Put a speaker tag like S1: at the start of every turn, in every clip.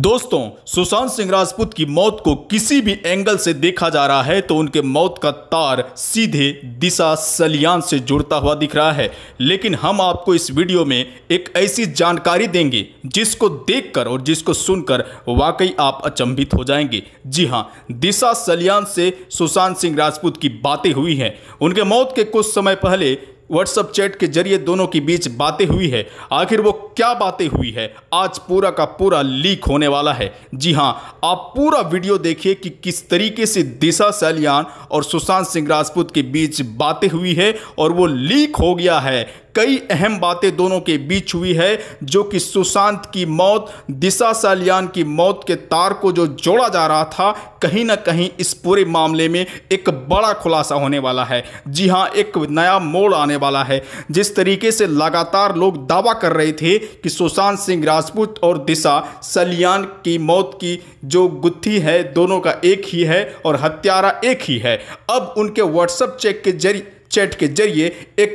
S1: दोस्तों सुशांत सिंह राजपूत की मौत को किसी भी एंगल से देखा जा रहा है तो उनके मौत का तार सीधे दिशा सलियान से जुड़ता हुआ दिख रहा है लेकिन हम आपको इस वीडियो में एक ऐसी जानकारी देंगे जिसको देखकर और जिसको सुनकर वाकई आप अचंभित हो जाएंगे जी हां दिशा सलियान से सुशांत सिंह राजपूत की बातें हुई हैं उनके मौत के कुछ समय पहले व्हाट्सअप चैट के जरिए दोनों के बीच बातें हुई है आखिर वो क्या बातें हुई है आज पूरा का पूरा लीक होने वाला है जी हाँ आप पूरा वीडियो देखिए कि किस तरीके से दिशा सैलियान और सुशांत सिंह राजपूत के बीच बातें हुई है और वो लीक हो गया है कई अहम बातें दोनों के बीच हुई है जो कि सुशांत की मौत दिशा सालियान की मौत के तार को जो जोड़ा जा रहा था कहीं ना कहीं इस पूरे मामले में एक बड़ा खुलासा होने वाला है जी हाँ एक नया मोड़ आने वाला है जिस तरीके से लगातार लोग दावा कर रहे थे कि सुशांत सिंह राजपूत और दिशा सलियान की मौत की जो गुत्थी है दोनों का एक ही है और हत्यारा एक ही है अब उनके व्हाट्सएप चेक के जरिए चैट के जरिए एक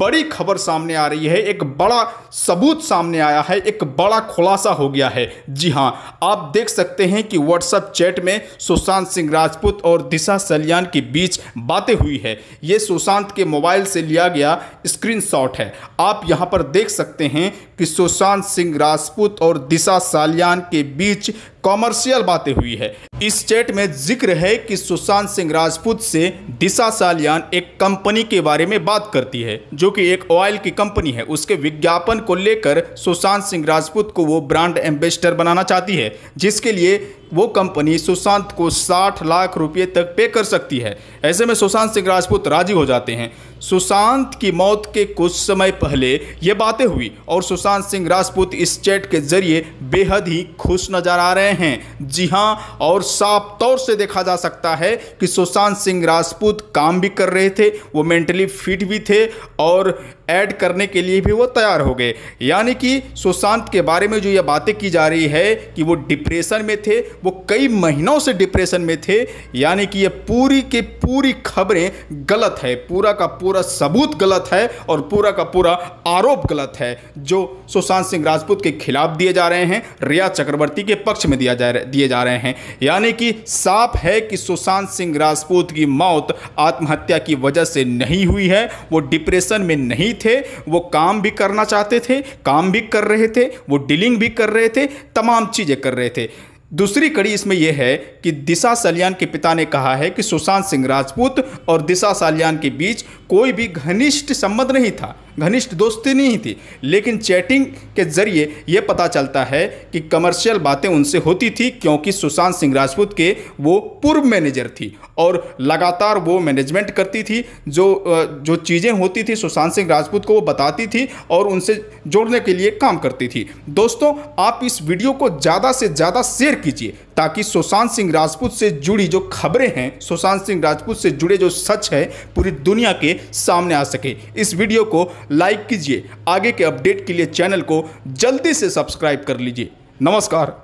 S1: बड़ी खबर सामने आ रही है एक बड़ा सबूत सामने आया है एक बड़ा खुलासा हो गया है जी हाँ आप देख सकते हैं कि व्हाट्सएप चैट में सुशांत सिंह राजपूत और दिशा सलियान के बीच बातें हुई है ये सुशांत के मोबाइल से लिया गया स्क्रीनशॉट है आप यहाँ पर देख सकते हैं कि सुशांत सिंह राजपूत और दिशा सालियान के बीच कॉमर्शियल बातें हुई है इस चैट में जिक्र है कि सुशांत सिंह राजपूत से दिशा सालियान एक कंपनी के बारे में बात करती है जो कि एक ऑयल की कंपनी है उसके विज्ञापन को लेकर सुशांत सिंह राजपूत को वो ब्रांड एम्बेसडर बनाना चाहती है जिसके लिए वो कंपनी सुशांत को 60 लाख रुपए तक पे कर सकती है ऐसे में सुशांत सिंह राजपूत राजी हो जाते हैं सुशांत की मौत के कुछ समय पहले ये बातें हुई और सुशांत सिंह राजपूत इस चैट के जरिए बेहद ही खुश नजर आ रहे हैं गए हैं जी हाँ और साफ तौर से देखा जा सकता है कि सुशांत सिंह राजपूत काम भी कर रहे थे वो मेंटली फिट भी थे और ऐड करने के लिए भी वो तैयार हो गए यानी कि सुशांत के बारे में जो ये बातें की जा रही है कि वो डिप्रेशन में थे वो कई महीनों से डिप्रेशन में थे यानी कि ये पूरी की पूरी खबरें गलत है पूरा का पूरा सबूत गलत है और पूरा का पूरा आरोप गलत है जो सुशांत सिंह राजपूत के खिलाफ दिए जा रहे हैं रिया चक्रवर्ती के पक्ष में दिया जा दिए जा रहे हैं यानी कि साफ है कि सुशांत सिंह राजपूत की मौत आत्महत्या की वजह से नहीं हुई है वो डिप्रेशन में नहीं थे वो काम भी करना चाहते थे काम भी कर रहे थे वो डीलिंग भी कर रहे थे तमाम चीज़ें कर रहे थे दूसरी कड़ी इसमें यह है कि दिशा सलियान के पिता ने कहा है कि सुशांत सिंह राजपूत और दिशा सालियान के बीच कोई भी घनिष्ठ संबंध नहीं था घनिष्ठ दोस्ती नहीं थी लेकिन चैटिंग के जरिए यह पता चलता है कि कमर्शियल बातें उनसे होती थी क्योंकि सुशांत सिंह राजपूत के वो पूर्व मैनेजर थी और लगातार वो मैनेजमेंट करती थी जो जो चीज़ें होती थी सुशांत सिंह राजपूत को वो बताती थी और उनसे जोड़ने के लिए काम करती थी दोस्तों आप इस वीडियो को ज़्यादा से ज़्यादा शेयर कीजिए ताकि सुशांत सिंह राजपूत से जुड़ी जो खबरें हैं सुशांत सिंह राजपूत से जुड़े जो सच है पूरी दुनिया के सामने आ सके इस वीडियो को लाइक कीजिए आगे के अपडेट के लिए चैनल को जल्दी से सब्सक्राइब कर लीजिए नमस्कार